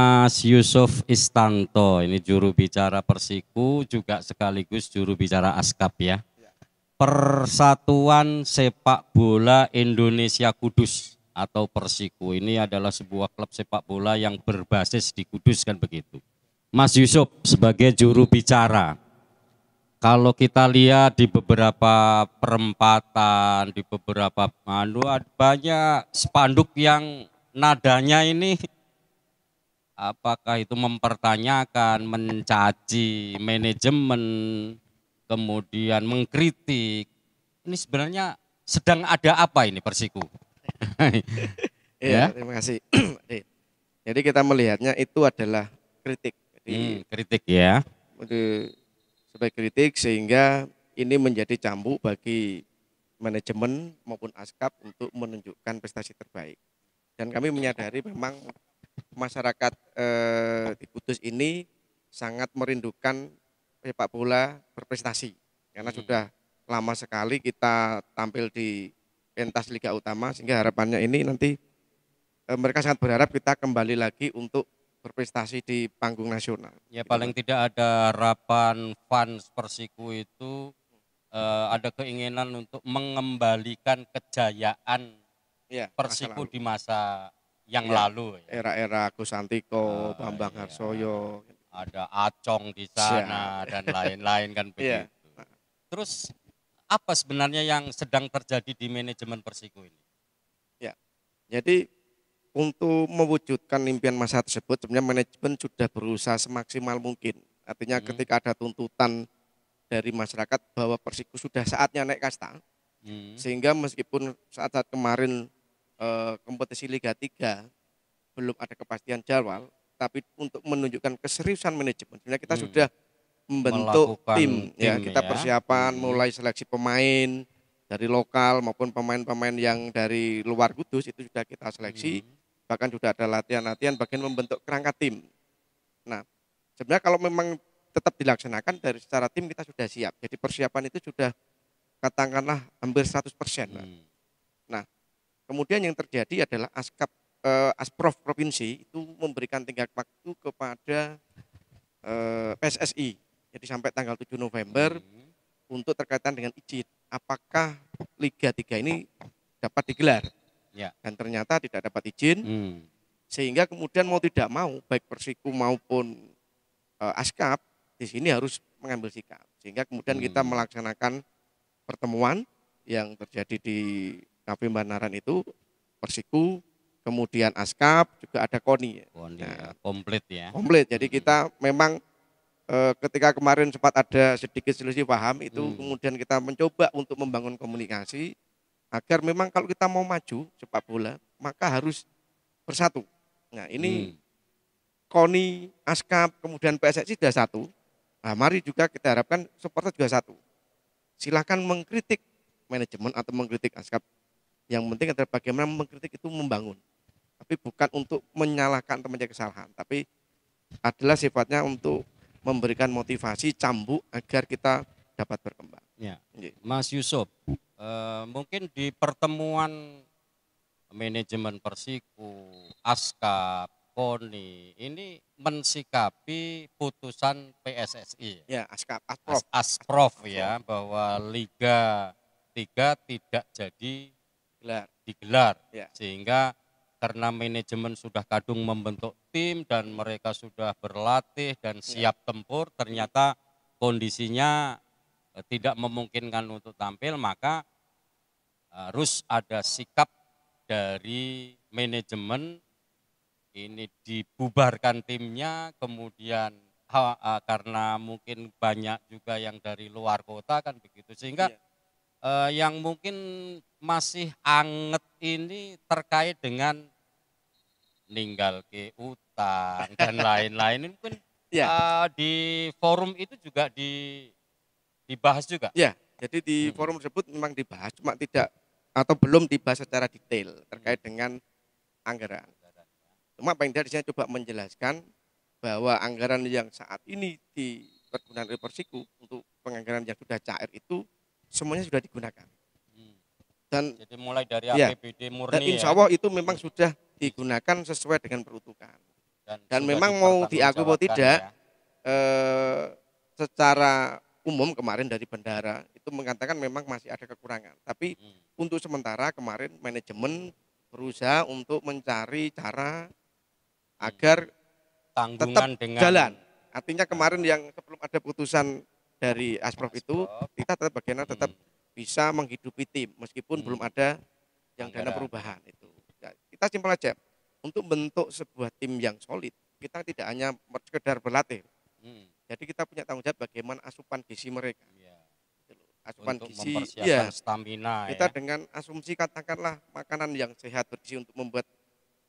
Mas Yusuf Istanto, ini juru bicara Persiku juga sekaligus juru bicara Askap ya. Persatuan Sepak Bola Indonesia Kudus atau Persiku. Ini adalah sebuah klub sepak bola yang berbasis di Kudus kan begitu. Mas Yusuf sebagai juru bicara. Kalau kita lihat di beberapa perempatan, di beberapa anu banyak spanduk yang nadanya ini apakah itu mempertanyakan, mencaci manajemen, kemudian mengkritik. Ini sebenarnya sedang ada apa ini Persiku? Iya, ya, terima kasih. Jadi kita melihatnya itu adalah kritik. Jadi, hmm, kritik ya. Sebagai kritik sehingga ini menjadi cambuk bagi manajemen maupun ASKAP untuk menunjukkan prestasi terbaik. Dan kami menyadari memang masyarakat eh, di Kudus ini sangat merindukan sepak bola berprestasi karena hmm. sudah lama sekali kita tampil di pentas liga utama sehingga harapannya ini nanti eh, mereka sangat berharap kita kembali lagi untuk berprestasi di panggung nasional. Ya paling gitu. tidak ada harapan fans Persiku itu eh, ada keinginan untuk mengembalikan kejayaan ya, Persiku masa di masa yang ya, lalu. Ya. Era-era Kusantiko, oh, ah, Bambang iya. Harsoyo. Ada Acong di sana ya. dan lain-lain kan iya. begitu. Ya. Terus apa sebenarnya yang sedang terjadi di manajemen Persiku ini? Ya, jadi untuk mewujudkan impian masa tersebut sebenarnya manajemen sudah berusaha semaksimal mungkin. Artinya hmm. ketika ada tuntutan dari masyarakat bahwa Persiku sudah saatnya naik kasta, hmm. sehingga meskipun saat-saat kemarin Eh, kompetisi Liga 3 belum ada kepastian jadwal, tapi untuk menunjukkan keseriusan manajemen sebenarnya kita hmm. sudah membentuk tim, tim ya kita ya. persiapan hmm. mulai seleksi pemain dari lokal maupun pemain-pemain yang dari luar Kudus itu sudah kita seleksi hmm. bahkan sudah ada latihan-latihan bagian membentuk kerangka tim. Nah, sebenarnya kalau memang tetap dilaksanakan dari secara tim kita sudah siap. Jadi persiapan itu sudah katakanlah hampir 100%. Hmm. Nah, Kemudian yang terjadi adalah ASKAP eh, Asprov provinsi itu memberikan tenggat waktu kepada eh, PSSI. Jadi sampai tanggal 7 November hmm. untuk terkaitan dengan izin apakah Liga 3 ini dapat digelar. Ya. Dan ternyata tidak dapat izin. Hmm. Sehingga kemudian mau tidak mau baik Persiku maupun eh, ASKAP di sini harus mengambil sikap. Sehingga kemudian hmm. kita melaksanakan pertemuan yang terjadi di KP Banaran itu Persiku, kemudian Askap, juga ada Koni. Koni oh, nah, komplit ya. Komplit. Jadi hmm. kita memang e, ketika kemarin sempat ada sedikit selisih paham itu hmm. kemudian kita mencoba untuk membangun komunikasi agar memang kalau kita mau maju sepak bola maka harus bersatu. Nah, ini hmm. Koni, Askap, kemudian PSSI sudah satu. Nah, mari juga kita harapkan supporter juga satu. Silahkan mengkritik manajemen atau mengkritik Askap yang penting adalah bagaimana mengkritik itu membangun. Tapi bukan untuk menyalahkan temannya kesalahan, tapi adalah sifatnya untuk memberikan motivasi, cambuk agar kita dapat berkembang. Ya. Mas Yusuf, eh, mungkin di pertemuan manajemen Persiku, ASKAP, KONI, ini mensikapi putusan PSSI. Ya, ya ASKAP, ASPROF. As, ya, bahwa Liga 3 tidak jadi digelar, digelar. Ya. sehingga karena manajemen sudah kadung membentuk tim dan mereka sudah berlatih dan ya. siap ya. tempur ternyata kondisinya eh, tidak memungkinkan untuk tampil maka harus ada sikap dari manajemen ini dibubarkan timnya kemudian karena mungkin banyak juga yang dari luar kota kan begitu sehingga ya eh, yang mungkin masih anget ini terkait dengan ninggal ke utang dan lain-lain ini mungkin ya. uh, di forum itu juga di dibahas juga. Ya, jadi di hmm. forum tersebut memang dibahas cuma tidak atau belum dibahas secara detail terkait hmm. dengan anggaran. Ya. Cuma paling tidak saya coba menjelaskan bahwa anggaran yang saat ini di pergunakan repersiku untuk penganggaran yang sudah cair itu semuanya sudah digunakan. Hmm. Dan jadi mulai dari iya. ya, APBD murni. Dan insya Allah ya. itu memang sudah digunakan sesuai dengan peruntukan. Dan, dan memang mau diakui atau ya. tidak, ya. eh, secara umum kemarin dari bandara itu mengatakan memang masih ada kekurangan. Tapi hmm. untuk sementara kemarin manajemen berusaha untuk mencari cara hmm. agar tanggungan tetap dengan jalan. Artinya kemarin ah. yang sebelum ada putusan dari asprof itu kita tetap bagaimana tetap hmm. bisa menghidupi tim meskipun hmm. belum ada yang dana perubahan itu. Ya, kita simpel aja untuk bentuk sebuah tim yang solid kita tidak hanya sekedar berlatih. Hmm. Jadi kita punya tanggung jawab bagaimana asupan gizi mereka. Iya. Gitu asupan untuk gizi, ya. stamina. Kita ya. dengan asumsi katakanlah makanan yang sehat bergizi untuk membuat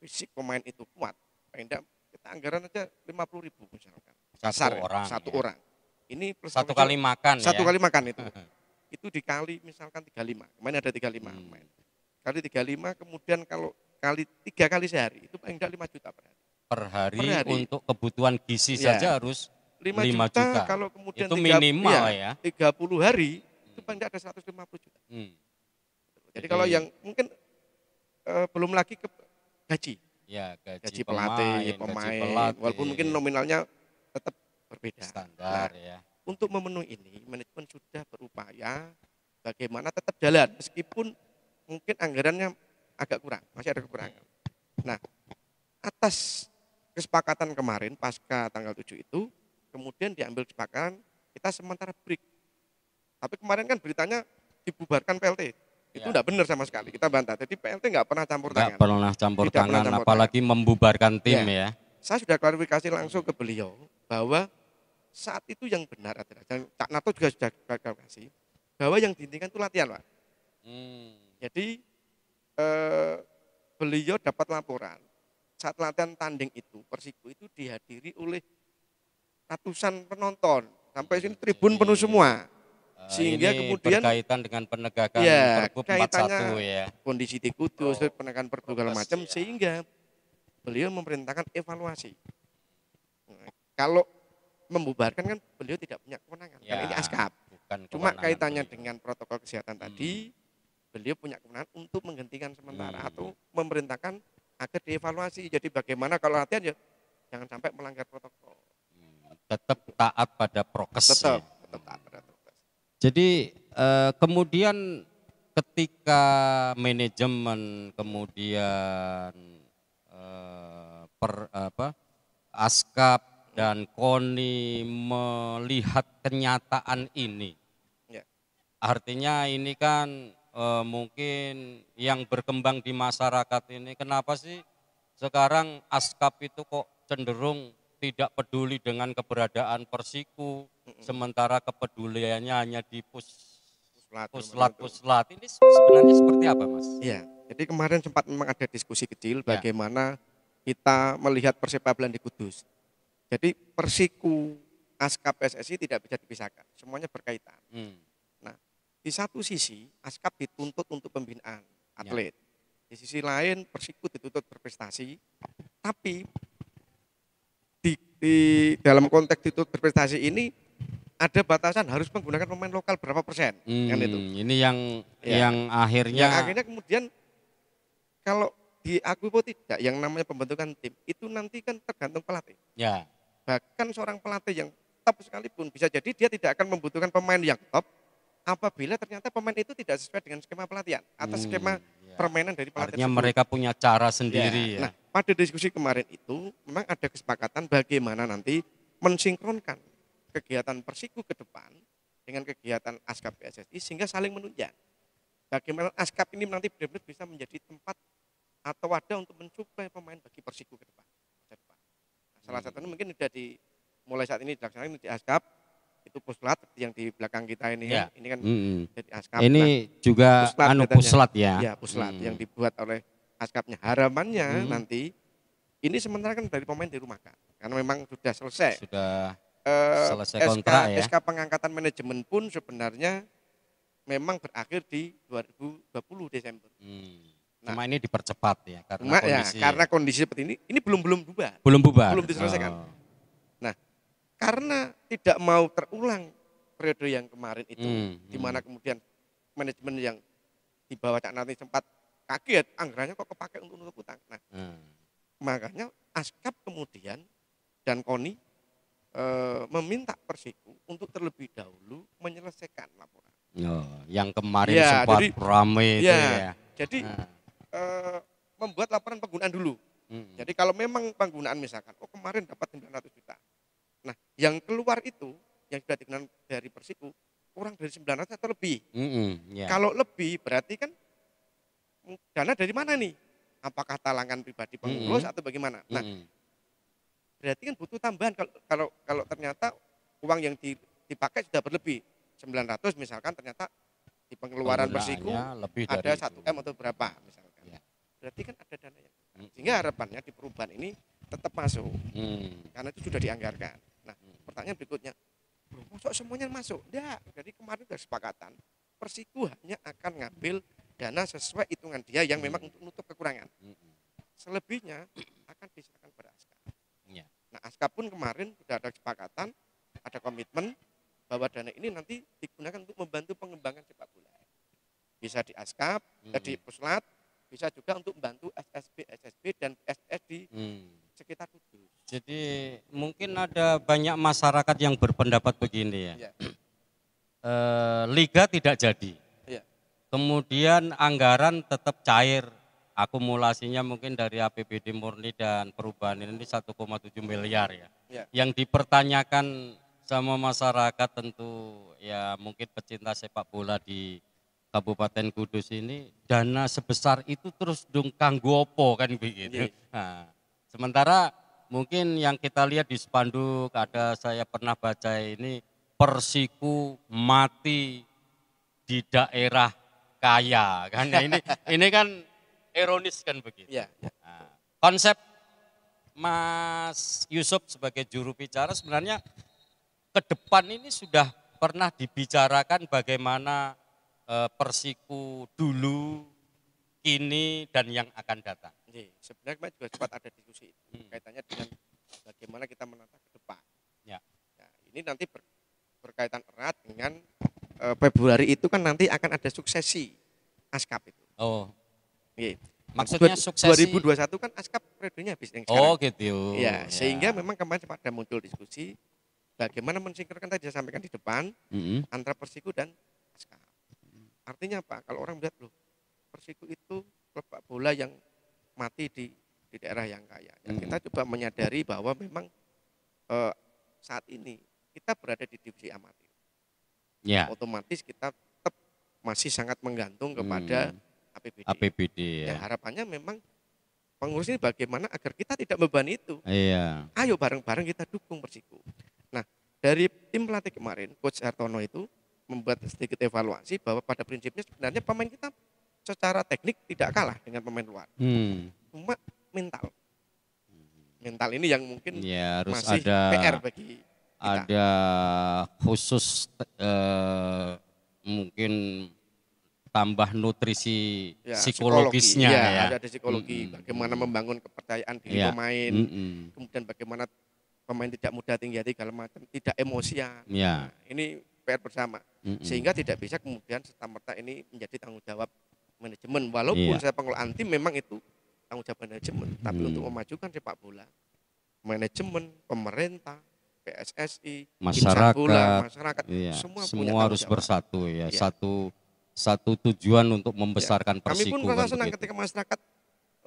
fisik pemain itu kuat. Paling kita anggaran aja puluh ribu misalkan. Satu ya, orang. Satu ya. orang. Ini plus satu kali itu, makan. Ya. Satu ya? kali makan itu. itu dikali misalkan 35. Kemarin ada 35 hmm. main. Kali 35 kemudian kalau kali tiga kali sehari itu paling tidak 5 juta per hari. Per hari, per hari. untuk kebutuhan gizi ya. saja harus 5, 5 juta, juta. Kalau kemudian itu 30, minimal iya, ya, ya. 30 hari itu hmm. paling tidak ada 150 juta. Hmm. Jadi, Jadi kalau yang mungkin eh, belum lagi ke gaji. Ya, gaji, gaji pelatih, pemain, pemain gaji pelatih. walaupun mungkin nominalnya tetap berbeda. Standar nah, ya. Untuk memenuhi ini, manajemen sudah berupaya bagaimana tetap jalan meskipun mungkin anggarannya agak kurang, masih ada kekurangan. Iya. Nah, atas kesepakatan kemarin pasca tanggal 7 itu, kemudian diambil kesepakatan kita sementara break. Tapi kemarin kan beritanya dibubarkan PLT. Itu ya. benar sama sekali. Kita bantah. Jadi PLT enggak pernah campur tangan. Enggak pernah campur tangan apalagi membubarkan tim ya. ya. Saya sudah klarifikasi langsung hmm. ke beliau bahwa saat itu yang benar adalah Cak Nato juga sudah kasih bahwa yang diintikan itu latihan pak. Hmm. Jadi eh, beliau dapat laporan saat latihan tanding itu Persiku itu dihadiri oleh ratusan penonton sampai sini hmm. tribun penuh semua eh, sehingga ini kemudian kaitan dengan penegakan ya, Pergub 41 ya. Kondisi di Kudus, oh, penegakan Pergub oh, macam ya. sehingga beliau memerintahkan evaluasi. Nah, kalau membubarkan kan beliau tidak punya kewenangan. Kan ya, Karena ini ASKAP. Bukan Cuma kaitannya beliau. dengan protokol kesehatan hmm. tadi, beliau punya kewenangan untuk menghentikan sementara hmm. atau memerintahkan agar dievaluasi. Jadi bagaimana kalau latihan ya jangan sampai melanggar protokol. Hmm, tetap taat pada prokes. Tetap, hmm. tetap taat pada prokes. Jadi eh, kemudian ketika manajemen kemudian eh, per apa askap dan Koni melihat kenyataan ini. Ya. Artinya ini kan e, mungkin yang berkembang di masyarakat ini kenapa sih sekarang askap itu kok cenderung tidak peduli dengan keberadaan Persiku sementara kepeduliannya hanya di pus puslat puslat ini sebenarnya seperti apa mas? Iya, jadi kemarin sempat memang ada diskusi kecil iya. bagaimana ya. kita melihat persepabelan di Kudus jadi persiku ASKAP PSSI tidak bisa dipisahkan, semuanya berkaitan. Hmm. Nah, di satu sisi ASKAP dituntut untuk pembinaan ya. atlet. Ya. Di sisi lain Persiku dituntut berprestasi, tapi di, di dalam konteks dituntut berprestasi ini ada batasan harus menggunakan pemain lokal berapa persen hmm, kan itu. Ini yang ya. yang akhirnya yang akhirnya kemudian kalau di atau tidak yang namanya pembentukan tim itu nanti kan tergantung pelatih. Ya. Bahkan seorang pelatih yang top sekalipun bisa jadi dia tidak akan membutuhkan pemain yang top apabila ternyata pemain itu tidak sesuai dengan skema pelatihan atau hmm, skema ya. permainan dari pelatih. Artinya tersebut. mereka punya cara sendiri ya. ya. Nah, pada diskusi kemarin itu memang ada kesepakatan bagaimana nanti mensinkronkan kegiatan Persiku ke depan dengan kegiatan ASKAP PSSI sehingga saling menunjang. Bagaimana ASKAP ini nanti benar-benar bisa menjadi tempat atau wadah untuk mencoba pemain bagi Persiku ke depan. Salah satunya mungkin sudah dimulai saat ini dilaksanakan di ASKAP itu puslat yang di belakang kita ini ya. ya. ini kan hmm. jadi ASKAP. Ini nah, juga puslat anu katanya. puslat ya. Ya, puslat hmm. yang dibuat oleh ASKAPnya. Harapannya hmm. nanti ini sementara kan dari pemain di rumah kan. karena memang sudah selesai. Sudah eh, selesai selesai kontrak SK, ya. SK pengangkatan manajemen pun sebenarnya memang berakhir di 2020 Desember. Hmm. Nah, Cuma ini dipercepat ya karena ya, kondisi. Ya, karena kondisi seperti ini, ini belum belum bubar. Belum bubar. Belum diselesaikan. Oh. Nah, karena tidak mau terulang periode yang kemarin itu, hmm, di hmm. mana hmm. kemudian manajemen yang di bawah Cak Nanti sempat kaget, anggarannya kok kepakai untuk nutup utang. Nah, hmm. makanya ASKAP kemudian dan KONI e, meminta Persiku untuk terlebih dahulu menyelesaikan laporan. Oh, yang kemarin ya, sempat ramai ya, itu iya, ya. Jadi nah Eh, membuat laporan penggunaan dulu. Hmm. Jadi kalau memang penggunaan misalkan, oh kemarin dapat 900 juta. Nah yang keluar itu, yang sudah dikenal dari persiku, kurang dari 900 atau lebih. Hmm, yeah. Kalau lebih berarti kan mm, dana dari mana nih? Apakah talangan pribadi pengurus hmm. atau bagaimana? Nah berarti kan butuh tambahan kalau kalau kalau ternyata uang yang dipakai sudah berlebih. 900 misalkan ternyata di pengeluaran persiku ya, ada 1M atau berapa misalnya berarti kan ada dana yang masuk. sehingga harapannya di perubahan ini tetap masuk hmm. karena itu sudah dianggarkan nah mm. pertanyaan berikutnya bro masuk semuanya masuk enggak jadi kemarin sudah sepakatan persiku hanya akan ngambil dana sesuai hitungan dia yang memang mm. untuk menutup kekurangan selebihnya akan diserahkan pada aska ya. nah askap pun kemarin sudah ada kesepakatan ada komitmen bahwa dana ini nanti digunakan untuk membantu pengembangan sepak bola bisa di askap, mm -hmm. di puslat, bisa juga untuk membantu SSB SSB dan SS di hmm. sekitar Kudus. Jadi mungkin ada banyak masyarakat yang berpendapat begini ya. ya. E, Liga tidak jadi. Ya. Kemudian anggaran tetap cair. Akumulasinya mungkin dari APBD murni dan perubahan ini 1,7 miliar ya. ya. Yang dipertanyakan sama masyarakat tentu ya mungkin pecinta sepak bola di Kabupaten Kudus ini dana sebesar itu terus dong kanggo opo kan begitu. Iya. Nah, sementara mungkin yang kita lihat di spanduk ada saya pernah baca ini persiku mati di daerah kaya kan nah, ini ini kan ironis kan begitu. Yeah. Nah, konsep Mas Yusuf sebagai juru bicara sebenarnya ke depan ini sudah pernah dibicarakan bagaimana Eh, Persiku dulu, kini, dan yang akan datang. Ini, sebenarnya kita juga sempat ada diskusi itu, hmm. kaitannya dengan bagaimana kita menata ke depan. Ya. ya ini nanti ber, berkaitan erat dengan e, Februari itu kan nanti akan ada suksesi ASKAP itu. Oh. Ini. Maksudnya suksesi 2021 kan ASKAP periodenya habis yang Oh, gitu. Ya, ya, sehingga memang kemarin sempat ada muncul diskusi bagaimana mensinkronkan tadi saya sampaikan di depan -hmm. antara Persiku dan ASKAP. Artinya apa? Kalau orang melihat loh, Persiku itu klub bola yang mati di di daerah yang kaya. Ya, kita hmm. coba menyadari bahwa memang eh, saat ini kita berada di divisi amatir. Ya. Otomatis kita tetap masih sangat menggantung kepada hmm. APBD. APBD ya. ya. Harapannya memang pengurus ini bagaimana agar kita tidak beban itu. Iya. Ayo bareng-bareng kita dukung Persiku. Nah, dari tim pelatih kemarin Coach Hartono itu membuat sedikit evaluasi bahwa pada prinsipnya sebenarnya pemain kita secara teknik tidak kalah dengan pemain luar. Hmm. Cuma mental. Mental ini yang mungkin ya, harus masih ada, PR bagi kita. Ada khusus uh, mungkin tambah nutrisi ya, psikologisnya ya, ya. Ada, ada psikologi mm -hmm. bagaimana membangun kepercayaan diri ya. pemain, mm -hmm. kemudian bagaimana pemain tidak mudah tinggi hati kalau macam tidak emosian. Ya. Nah, ini PR bersama mm -hmm. sehingga tidak bisa kemudian serta merta ini menjadi tanggung jawab manajemen walaupun yeah. saya pengelolaan tim memang itu tanggung jawab manajemen tapi hmm. untuk memajukan sepak bola manajemen pemerintah PSSI masyarakat bola, masyarakat iya, semua semua harus jawab. bersatu ya iya. satu satu tujuan untuk iya. membesarkan persiku Kami pun merasa senang ketika masyarakat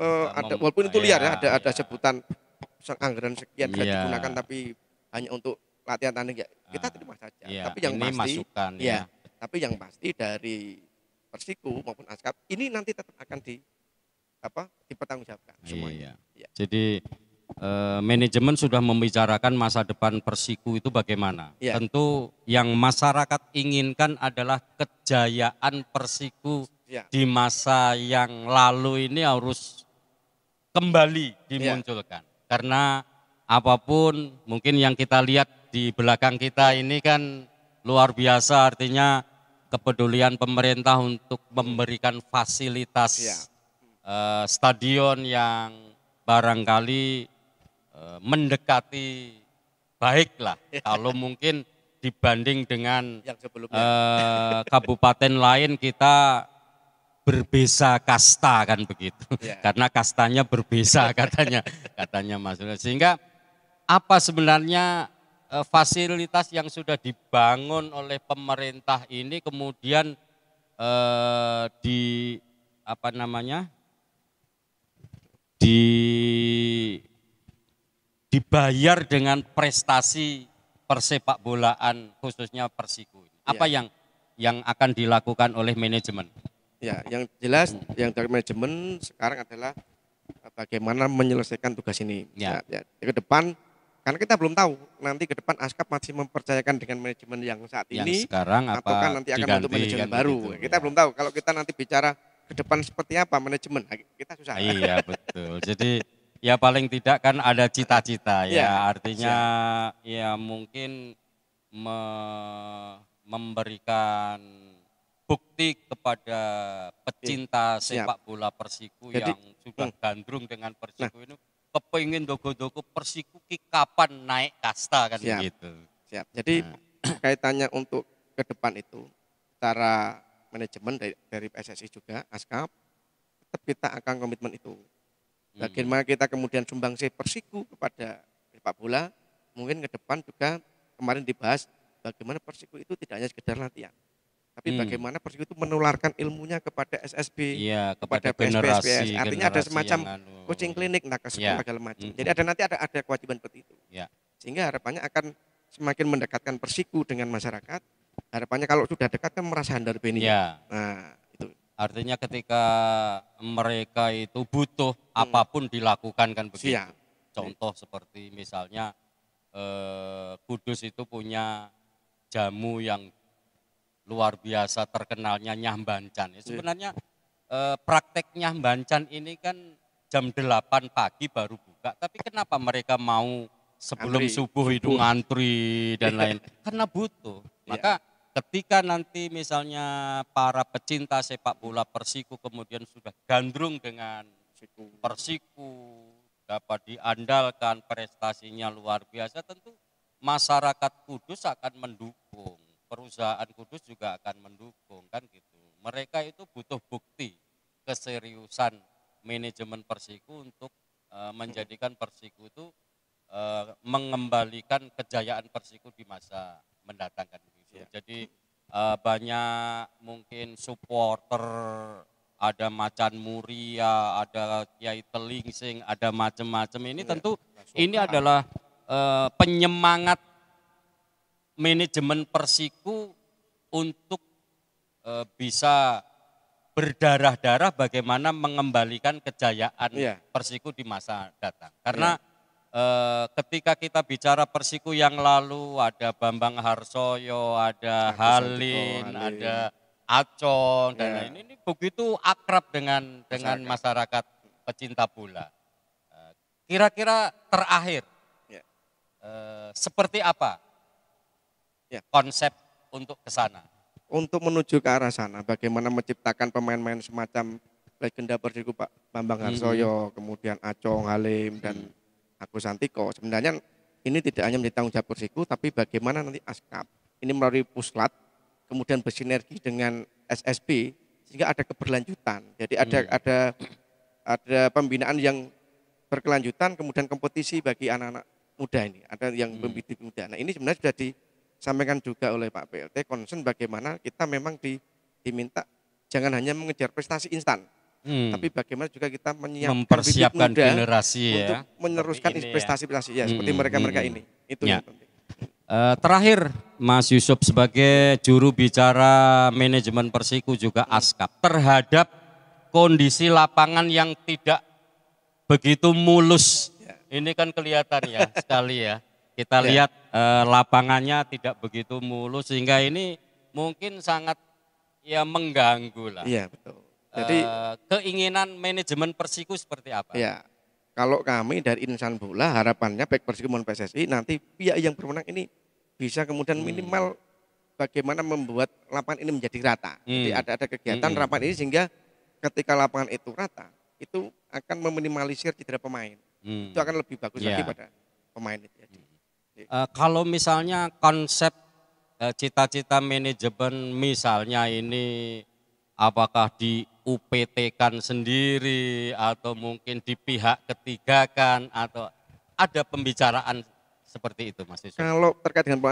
uh, Mem walaupun itu liar ya, ya ada ada iya. sebutan anggaran sekian tidak iya. digunakan tapi hanya untuk latihan tanding ya kita ah, terima saja. Ya, tapi yang ini pasti masukan, ya. ya. Tapi yang pasti dari Persiku maupun Askap ini nanti tetap akan di apa dipertanggungjawabkan iya, semuanya. Iya. Ya. Jadi e, manajemen sudah membicarakan masa depan Persiku itu bagaimana. Ya. Tentu yang masyarakat inginkan adalah kejayaan Persiku ya. di masa yang lalu ini harus kembali iya. dimunculkan. Ya. Karena apapun mungkin yang kita lihat di belakang kita ini kan luar biasa artinya kepedulian pemerintah untuk memberikan fasilitas ya. uh, stadion yang barangkali uh, mendekati baiklah kalau mungkin dibanding dengan yang sebelumnya. Uh, kabupaten lain kita berbeza kasta kan begitu ya. karena kastanya berbeza katanya katanya maksudnya sehingga apa sebenarnya Eh, fasilitas yang sudah dibangun oleh pemerintah ini kemudian eh, di apa namanya di dibayar dengan prestasi persepak bolaan khususnya Persiku. Iya. Apa ya. yang yang akan dilakukan oleh manajemen? Ya, yang jelas yang dari manajemen sekarang adalah eh, bagaimana menyelesaikan tugas ini. Ya. Ya, ya. Ke depan karena kita belum tahu nanti ke depan ASKAP masih mempercayakan dengan manajemen yang saat yang ini sekarang apa atau kan nanti akan diganti, untuk manajemen gitu baru. Gitu, kita ya. belum tahu. Kalau kita nanti bicara ke depan seperti apa manajemen, nah, kita susah. Iya, betul. Jadi ya paling tidak kan ada cita-cita ya. ya. Artinya ya, ya mungkin me memberikan bukti kepada iya, pecinta sepak bola Persiku Jadi, yang sudah hmm. gandrung dengan Persiku nah, ini kepengen dogo-dogo persikuki kapan naik kasta kan Siap. gitu. Siap. Jadi nah. kaitannya untuk ke depan itu cara manajemen dari, dari PSSI juga ASKAP tetap kita akan komitmen itu. Bagaimana hmm. kita kemudian sumbangsih Persiku kepada sepak bola, mungkin ke depan juga kemarin dibahas bagaimana Persiku itu tidak hanya sekedar latihan, tapi hmm. bagaimana Persiku itu menularkan ilmunya kepada SSB, ya, kepada, kepada generasi, artinya generasi ada semacam anu, coaching klinik, nah ke ya. segala macam. Hmm. Jadi ada nanti ada ada kewajiban seperti itu. Ya. Sehingga harapannya akan semakin mendekatkan Persiku dengan masyarakat. Harapannya kalau sudah dekat kan merasa handar Ya. Nah, itu. Artinya ketika mereka itu butuh hmm. apapun dilakukan kan begitu. Siap. Contoh seperti misalnya eh, Kudus itu punya jamu yang luar biasa terkenalnya Nyambancan. Ya, iya. sebenarnya eh, praktek Nyambancan ini kan jam 8 pagi baru buka, tapi kenapa mereka mau sebelum antri. subuh itu ngantri dan iya. lain? Karena butuh. Iya. Maka ketika nanti misalnya para pecinta sepak bola Persiku kemudian sudah gandrung dengan Persiku dapat diandalkan prestasinya luar biasa tentu masyarakat Kudus akan mendukung perusahaan kudus juga akan mendukung kan gitu. Mereka itu butuh bukti keseriusan manajemen Persiku untuk e, menjadikan Persiku itu e, mengembalikan kejayaan Persiku di masa kan gitu. Ya. Jadi e, banyak mungkin supporter ada macan muria, ada kiai telingsing, ada macam-macam. Ini ya, tentu ini adalah e, penyemangat manajemen Persiku untuk e, bisa berdarah-darah bagaimana mengembalikan kejayaan yeah. Persiku di masa datang. Karena yeah. e, ketika kita bicara Persiku yang lalu ada Bambang Harsoyo, ada Agus Halin, Halin, ada Acon yeah. dan iya. ini, ini begitu akrab dengan masyarakat. dengan masyarakat pecinta bola. E, kira-kira terakhir ya. e, seperti apa ya. konsep untuk ke sana. Untuk menuju ke arah sana, bagaimana menciptakan pemain-pemain semacam legenda Persiku Pak Bambang hmm. Harsoyo, kemudian Acong Halim dan hmm. Agus Santiko. Sebenarnya ini tidak hanya menjadi tanggung jawab Persiku, tapi bagaimana nanti ASKAP ini melalui puslat, kemudian bersinergi dengan SSB sehingga ada keberlanjutan. Jadi ada hmm. ada ada pembinaan yang berkelanjutan, kemudian kompetisi bagi anak-anak muda ini, ada yang hmm. pembidik muda. Nah ini sebenarnya sudah di disampaikan juga oleh Pak PLT concern bagaimana kita memang di, diminta jangan hanya mengejar prestasi instan hmm. tapi bagaimana juga kita menyiapkan mempersiapkan muda generasi ya. untuk ya meneruskan prestasi-prestasi ya. ya seperti hmm, mereka-mereka hmm, hmm. ini itu ya. yang penting. Eh, terakhir Mas Yusuf sebagai juru bicara manajemen Persiku juga hmm. ASKAP terhadap kondisi lapangan yang tidak begitu mulus. Ya. Ini kan kelihatan ya sekali ya. Kita ya. lihat eh, lapangannya tidak begitu mulus sehingga ini mungkin sangat ya mengganggu lah. Iya betul. Jadi eh, keinginan manajemen Persiku seperti apa? Iya. Kalau kami dari insan bola harapannya baik Persiku maupun PSSI nanti pihak yang berwenang ini bisa kemudian hmm. minimal hmm bagaimana membuat lapangan ini menjadi rata. Hmm. Jadi ada ada kegiatan hmm. lapangan ini sehingga ketika lapangan itu rata, itu akan meminimalisir cedera pemain. Hmm. Itu akan lebih bagus yeah. lagi iya. pada pemain itu. Uh, kalau misalnya konsep eh, cita-cita uh, manajemen misalnya ini apakah di UPT kan sendiri atau mungkin di pihak ketiga kan atau ada pembicaraan seperti itu Mas Yusuf. Kalau terkait dengan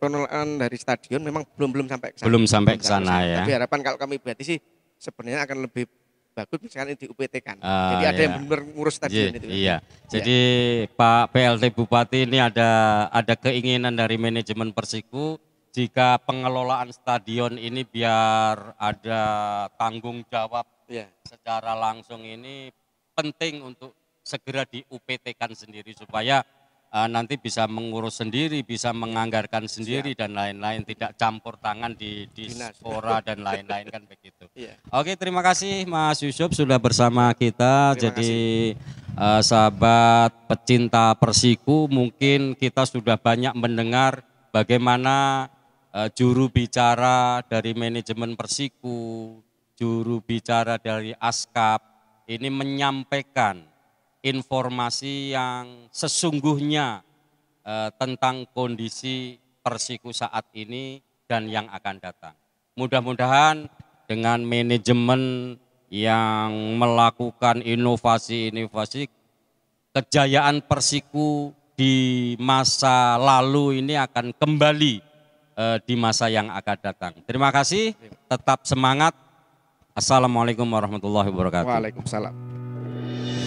pengelolaan, dari stadion memang belum belum sampai ke sana. Belum sampai ke sana ya. Tapi harapan kalau kami berarti sih sebenarnya akan lebih bagus misalkan di UPT kan. Uh, Jadi ada iya. yang benar ngurus stadion iya, itu. Kan. Iya. iya. Jadi iya. Pak PLT Bupati ini ada ada keinginan dari manajemen Persiku jika pengelolaan stadion ini biar ada tanggung jawab yeah. secara langsung ini penting untuk segera di UPT kan sendiri supaya uh, nanti bisa mengurus sendiri, bisa menganggarkan sendiri Siap. dan lain-lain, tidak campur tangan di di spora dan lain-lain kan begitu. Yeah. Oke, terima kasih Mas Yusuf sudah bersama kita. Terima Jadi kasih. Uh, sahabat pecinta Persiku, mungkin kita sudah banyak mendengar bagaimana uh, juru bicara dari manajemen Persiku, juru bicara dari ASKAP ini menyampaikan informasi yang sesungguhnya eh, tentang kondisi Persiku saat ini dan yang akan datang. Mudah-mudahan dengan manajemen yang melakukan inovasi-inovasi kejayaan Persiku di masa lalu ini akan kembali eh, di masa yang akan datang. Terima kasih, tetap semangat. Assalamualaikum warahmatullahi wabarakatuh. Waalaikumsalam.